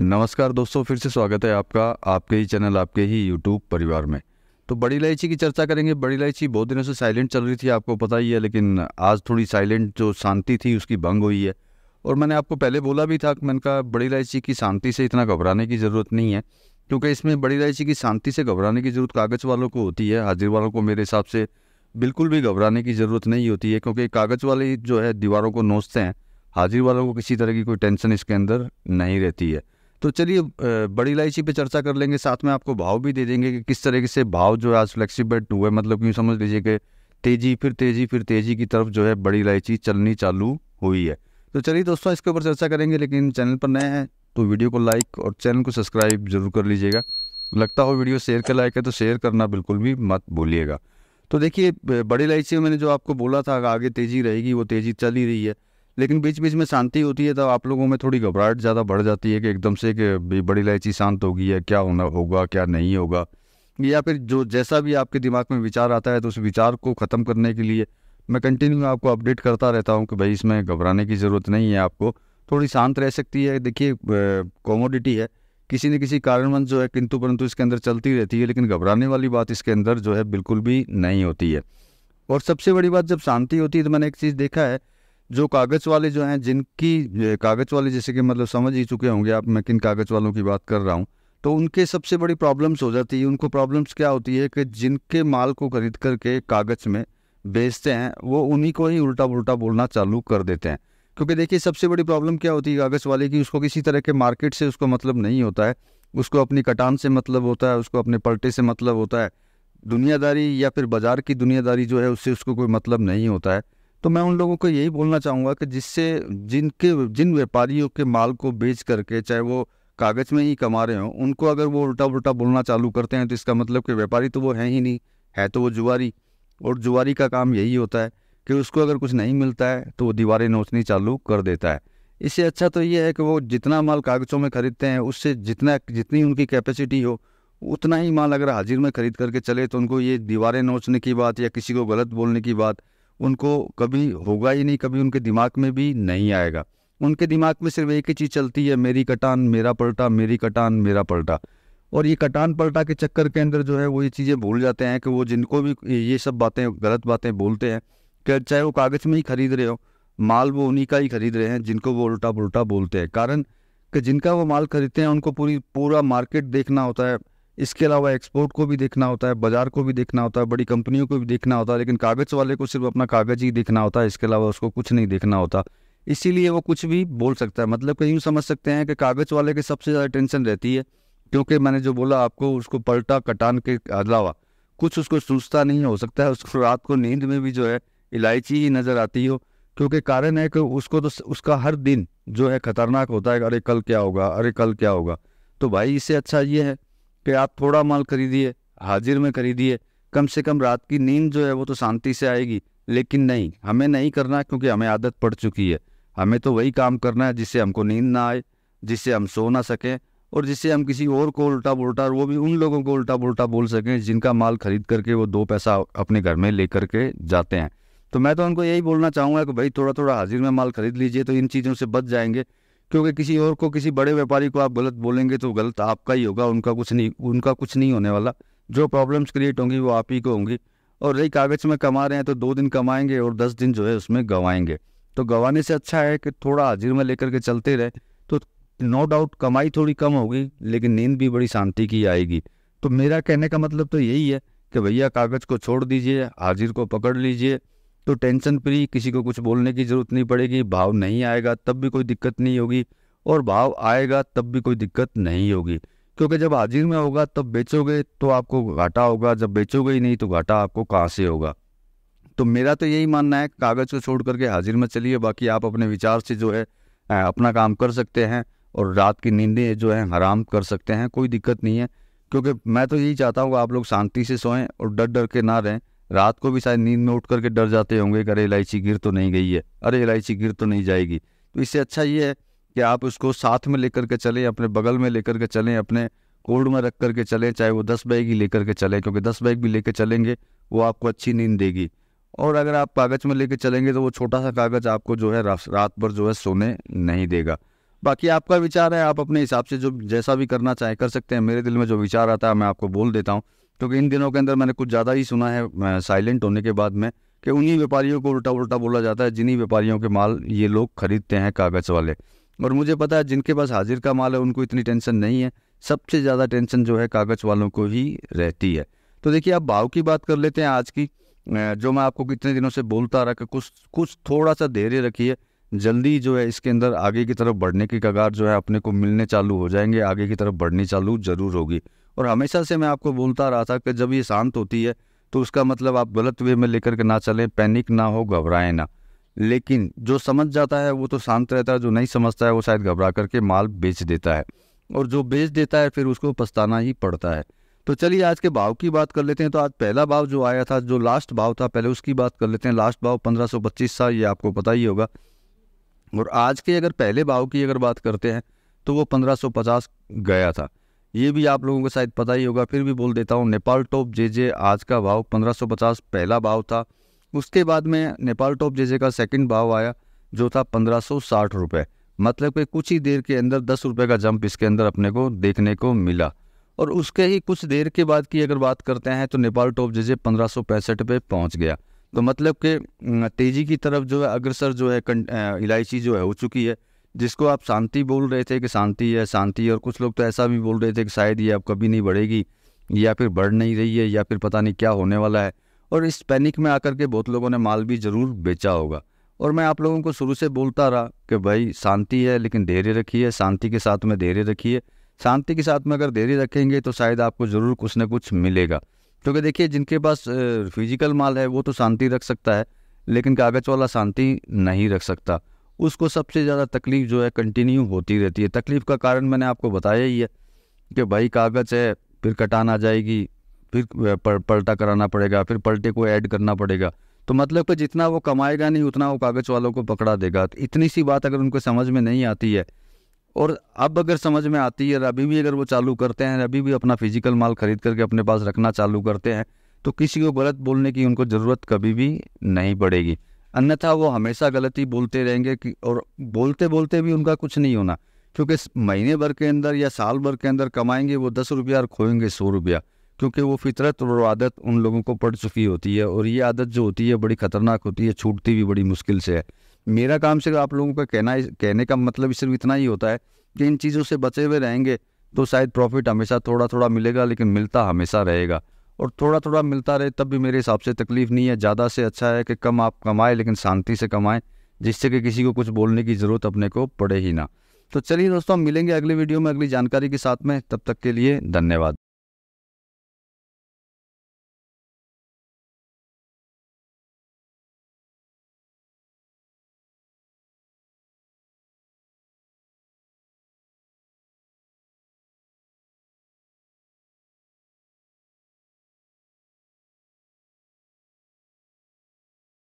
नमस्कार दोस्तों फिर से स्वागत है आपका आपके ही चैनल आपके ही यूट्यूब परिवार में तो बड़ी इलायची की चर्चा करेंगे बड़ी इलायची बहुत दिनों से साइलेंट चल रही थी आपको पता ही है लेकिन आज थोड़ी साइलेंट जो शांति थी उसकी भंग हुई है और मैंने आपको पहले बोला भी था कि मैंने कहा बड़ी इलायची की शांति से इतना घबराने की ज़रूरत नहीं है क्योंकि इसमें बड़ी इलायची की शांति से घबराने की ज़रूरत कागज़ वालों को होती है हाजिर वालों को मेरे हिसाब से बिल्कुल भी घबराने की ज़रूरत नहीं होती है क्योंकि कागज़ वाले जो है दीवारों को नोचते हैं हाजिर वालों को किसी तरह की कोई टेंशन इसके अंदर नहीं रहती है तो चलिए बड़ी इलायची पे चर्चा कर लेंगे साथ में आपको भाव भी दे देंगे कि किस तरीके से भाव जो है आज फ्लेक्सीबल है मतलब यूँ समझ लीजिए कि तेज़ी फिर तेज़ी फिर तेज़ी की तरफ जो है बड़ी इलायची चलनी चालू हुई है तो चलिए दोस्तों इसके ऊपर चर्चा करेंगे लेकिन चैनल पर नए हैं तो वीडियो को लाइक और चैनल को सब्सक्राइब जरूर कर लीजिएगा लगता हो वीडियो शेयर के लायक है तो शेयर करना बिल्कुल भी मत भूलिएगा तो देखिए बड़ी इलायची में मैंने जो आपको बोला था आगे तेज़ी रहेगी वो तेज़ी चल ही रही है लेकिन बीच बीच में शांति होती है तो आप लोगों में थोड़ी घबराहट ज़्यादा बढ़ जाती है कि एकदम से कि बड़ी इलायची शांत होगी या क्या होना होगा क्या नहीं होगा या फिर जो जैसा भी आपके दिमाग में विचार आता है तो उस विचार को ख़त्म करने के लिए मैं कंटिन्यू आपको अपडेट करता रहता हूँ कि भाई इसमें घबराने की ज़रूरत नहीं है आपको थोड़ी शांत रह सकती है देखिए कॉमोडिटी है किसी न किसी कारणवश जो है किंतु परंतु इसके अंदर चलती रहती है लेकिन घबराने वाली बात इसके अंदर जो है बिल्कुल भी नहीं होती है और सबसे बड़ी बात जब शांति होती है तो मैंने एक चीज़ देखा है जो कागज़ वाले जो हैं जिनकी कागज़ वाले जैसे कि मतलब समझ ही चुके होंगे आप मैं किन कागज़ वालों की बात कर रहा हूँ तो उनके सबसे बड़ी प्रॉब्लम्स हो जाती है उनको प्रॉब्लम्स क्या होती है कि जिनके माल को खरीद करके कागज़ में बेचते हैं वो उन्हीं को ही उल्टा पुल्टा बोलना चालू कर देते हैं क्योंकि देखिए सबसे बड़ी प्रॉब्लम क्या होती है कागज़ वाले की उसको किसी तरह के मार्केट से उसको मतलब नहीं होता है उसको अपनी कटान से मतलब होता है उसको अपने पलटे से मतलब होता है दुनियादारी या फिर बाज़ार की दुनियादारी जो है उससे उसको कोई मतलब नहीं होता है तो मैं उन लोगों को यही बोलना चाहूँगा कि जिससे जिनके जिन व्यापारियों के माल को बेच करके चाहे वो कागज़ में ही कमा रहे हों उनको अगर वो उल्टा उल्टा बोलना चालू करते हैं तो इसका मतलब कि व्यापारी तो वो है ही नहीं है तो वो जुआरी और जुआरी का काम यही होता है कि उसको अगर कुछ नहीं मिलता है तो वो दीवारें नोचनी चालू कर देता है इससे अच्छा तो ये है कि वो जितना माल कागज़ों में ख़रीदते हैं उससे जितना जितनी उनकी कैपेसिटी हो उतना ही माल अगर हाजिर में ख़रीद करके चले तो उनको ये दीवारें नोचने की बात या किसी को गलत बोलने की बात उनको कभी होगा ही नहीं कभी उनके दिमाग में भी नहीं आएगा उनके दिमाग में सिर्फ एक ही चीज़ चलती है मेरी कटान मेरा पलटा मेरी कटान मेरा पलटा और ये कटान पलटा के चक्कर के अंदर जो है वो ये चीज़ें भूल जाते हैं कि वो जिनको भी ये सब बातें गलत बातें बोलते हैं कि चाहे वो कागज़ में ही खरीद रहे हो माल वो उन्हीं का ही खरीद रहे हैं जिनको वो उल्टा पुलटा बोलते हैं कारण कि जिनका वो माल खरीदते हैं उनको पूरी पूरा मार्केट देखना होता है इसके अलावा एक्सपोर्ट को भी देखना होता है बाज़ार को भी देखना होता है बड़ी कंपनियों को भी देखना होता है लेकिन कागज़ वाले को सिर्फ अपना कागज़ ही देखना होता है इसके अलावा उसको कुछ नहीं देखना होता इसीलिए वो कुछ भी बोल सकता है मतलब कहीं समझ सकते हैं कि कागज़ वाले की सबसे ज़्यादा टेंशन रहती है क्योंकि मैंने जो बोला आपको उसको पलटा कटान के अलावा कुछ उसको सूझता नहीं हो सकता है उसको रात को नींद में भी जो है इलायची ही नज़र आती हो क्योंकि कारण है कि उसको तो उसका हर दिन जो है खतरनाक होता है अरे कल क्या होगा अरे कल क्या होगा तो भाई इससे अच्छा ये है कि आप थोड़ा माल खरीदिए हाजिर में खरीदिए कम से कम रात की नींद जो है वो तो शांति से आएगी लेकिन नहीं हमें नहीं करना क्योंकि हमें आदत पड़ चुकी है हमें तो वही काम करना है जिससे हमको नींद ना आए जिससे हम सो ना सकें और जिससे हम किसी और को उल्टा बुलटा वो भी उन लोगों को उल्टा बुलटा बोल सकें जिनका माल खरीद करके वो दो पैसा अपने घर में ले करके जाते हैं तो मैं तो उनको यही बोलना चाहूँगा कि भाई थोड़ा थोड़ा हाजिर में माल खरीद लीजिए तो इन चीज़ों से बच जाएंगे क्योंकि किसी और को किसी बड़े व्यापारी को आप गलत बोलेंगे तो गलत आपका ही होगा उनका कुछ नहीं उनका कुछ नहीं होने वाला जो प्रॉब्लम्स क्रिएट होंगी वो आप ही को होंगी और रही कागज़ में कमा रहे हैं तो दो दिन कमाएंगे और दस दिन जो है उसमें गंवाएंगे तो गंवाने से अच्छा है कि थोड़ा हाजिर में लेकर के चलते रहे तो नो डाउट कमाई थोड़ी कम होगी लेकिन नींद भी बड़ी शांति की आएगी तो मेरा कहने का मतलब तो यही है कि भैया कागज़ को छोड़ दीजिए हाजिर को पकड़ लीजिए तो टेंशन फ्री किसी को कुछ बोलने की ज़रूरत नहीं पड़ेगी भाव नहीं आएगा तब भी कोई दिक्कत नहीं होगी और भाव आएगा तब भी कोई दिक्कत नहीं होगी क्योंकि जब हाजिर में होगा तब बेचोगे तो आपको घाटा होगा जब बेचोगे ही नहीं तो घाटा आपको कहाँ से होगा तो मेरा तो यही मानना है कागज़ को छोड़ करके हाजिर में चलिए बाकी आप अपने विचार से जो है अपना काम कर सकते हैं और रात की नींदें जो है हराम कर सकते हैं कोई दिक्कत नहीं है क्योंकि मैं तो यही चाहता हूँ आप लोग शांति से सोएं और डर डर के ना रहें रात को भी शायद नींद में उठ करके डर जाते होंगे कि अरे इलायची गिर तो नहीं गई है अरे इलायची गिर तो नहीं जाएगी तो इससे अच्छा ये है कि आप उसको साथ में लेकर के चलें अपने बगल में लेकर के चलें अपने कोल्ड में रख करके चलें चाहे वो दस बैग ही लेकर के चलें क्योंकि दस बैग भी लेकर चलेंगे वो आपको अच्छी नींद देगी और अगर आप कागज़ में लेकर चलेंगे तो वो छोटा सा कागज़ आपको जो है रात भर जो है सोने नहीं देगा बाकी आपका विचार है आप अपने हिसाब से जो जैसा भी करना चाहे कर सकते हैं मेरे दिल में जो विचार आता है मैं आपको बोल देता हूँ क्योंकि इन दिनों के अंदर मैंने कुछ ज़्यादा ही सुना है साइलेंट होने के बाद में कि उन्हीं व्यापारियों को उल्टा उल्टा बोला जाता है जिन्हीं व्यापारियों के माल ये लोग खरीदते हैं कागज़ वाले और मुझे पता है जिनके पास हाजिर का माल है उनको इतनी टेंशन नहीं है सबसे ज़्यादा टेंशन जो है कागज़ वालों को ही रहती है तो देखिए आप भाव की बात कर लेते हैं आज की जो मैं आपको कितने दिनों से बोलता रहा कि कुछ कुछ थोड़ा सा धैर्य रखिए जल्दी जो है इसके अंदर आगे की तरफ बढ़ने की कगार जो है अपने को मिलने चालू हो जाएंगे आगे की तरफ बढ़नी चालू जरूर होगी और हमेशा से मैं आपको बोलता रहा था कि जब ये शांत होती है तो उसका मतलब आप गलत वे में लेकर के ना चलें पैनिक ना हो घबराएं ना लेकिन जो समझ जाता है वो तो शांत रहता है जो नहीं समझता है वो शायद घबरा करके माल बेच देता है और जो बेच देता है फिर उसको पछताना ही पड़ता है तो चलिए आज के भाव की बात कर लेते हैं तो आज पहला भाव जो आया था जो लास्ट भाव था पहले उसकी बात कर लेते हैं लास्ट भाव पच्चीस था ये आपको पता ही होगा और आज के अगर पहले भाव की अगर बात करते हैं तो वो 1550 गया था ये भी आप लोगों को शायद पता ही होगा फिर भी बोल देता हूँ नेपाल टॉप जे जे आज का भाव 1550 पहला भाव था उसके बाद में नेपाल टॉप जे जे का सेकंड भाव आया जो था पंद्रह सौ मतलब कि कुछ ही देर के अंदर दस रुपये का जंप इसके अंदर अपने को देखने को मिला और उसके ही कुछ देर के बाद की अगर बात करते हैं तो नेपाल टॉप जे जे पंद्रह पे पहुँच गया तो मतलब कि तेज़ी की तरफ जो है अग्रसर जो है इलायची जो है हो चुकी है जिसको आप शांति बोल रहे थे कि शांति है शांति और कुछ लोग तो ऐसा भी बोल रहे थे कि शायद ये अब कभी नहीं बढ़ेगी या फिर बढ़ नहीं रही है या फिर पता नहीं क्या होने वाला है और इस पैनिक में आकर के बहुत लोगों ने माल भी ज़रूर बेचा होगा और मैं आप लोगों को शुरू से बोलता रहा कि भाई शांति है लेकिन धैर्य रखिए शांति के साथ में धैर्य रखिए शांति के साथ में अगर धैर्य रखेंगे तो शायद आपको ज़रूर कुछ ना कुछ मिलेगा क्योंकि देखिए जिनके पास फिजिकल माल है वो तो शांति रख सकता है लेकिन कागज़ वाला शांति नहीं रख सकता उसको सबसे ज़्यादा तकलीफ़ जो है कंटिन्यू होती रहती है तकलीफ़ का कारण मैंने आपको बताया ही है कि भाई कागज़ है फिर कटान आ जाएगी फिर पलटा कराना पड़ेगा फिर पलटे को ऐड करना पड़ेगा तो मतलब कि जितना वो कमाएगा नहीं उतना वो कागज़ वालों को पकड़ा देगा तो इतनी सी बात अगर उनको समझ में नहीं आती है और अब अगर समझ में आती है अभी भी अगर वो चालू करते हैं अभी भी अपना फिजिकल माल खरीद करके अपने पास रखना चालू करते हैं तो किसी को गलत बोलने की उनको ज़रूरत कभी भी नहीं पड़ेगी अन्यथा वो हमेशा गलती बोलते रहेंगे कि और बोलते बोलते भी उनका कुछ नहीं होना क्योंकि महीने भर के अंदर या साल भर के अंदर कमाएंगे वो दस रुपया और खोएंगे सौ रुपया क्योंकि वो फितरत और आदत उन लोगों को पड़ चुकी होती है और ये आदत जो होती है बड़ी ख़तरनाक होती है छूटती भी बड़ी मुश्किल से है मेरा काम सिर्फ आप लोगों का कहना कहने का मतलब सिर्फ इतना ही होता है कि इन चीज़ों से बचे हुए रहेंगे तो शायद प्रॉफिट हमेशा थोड़ा थोड़ा मिलेगा लेकिन मिलता हमेशा रहेगा और थोड़ा थोड़ा मिलता रहे तब भी मेरे हिसाब से तकलीफ़ नहीं है ज़्यादा से अच्छा है कि कम आप कमाएं लेकिन शांति से कमाएँ जिससे कि किसी को कुछ बोलने की ज़रूरत अपने को पड़े ही ना तो चलिए दोस्तों हम मिलेंगे अगली वीडियो में अगली जानकारी के साथ में तब तक के लिए धन्यवाद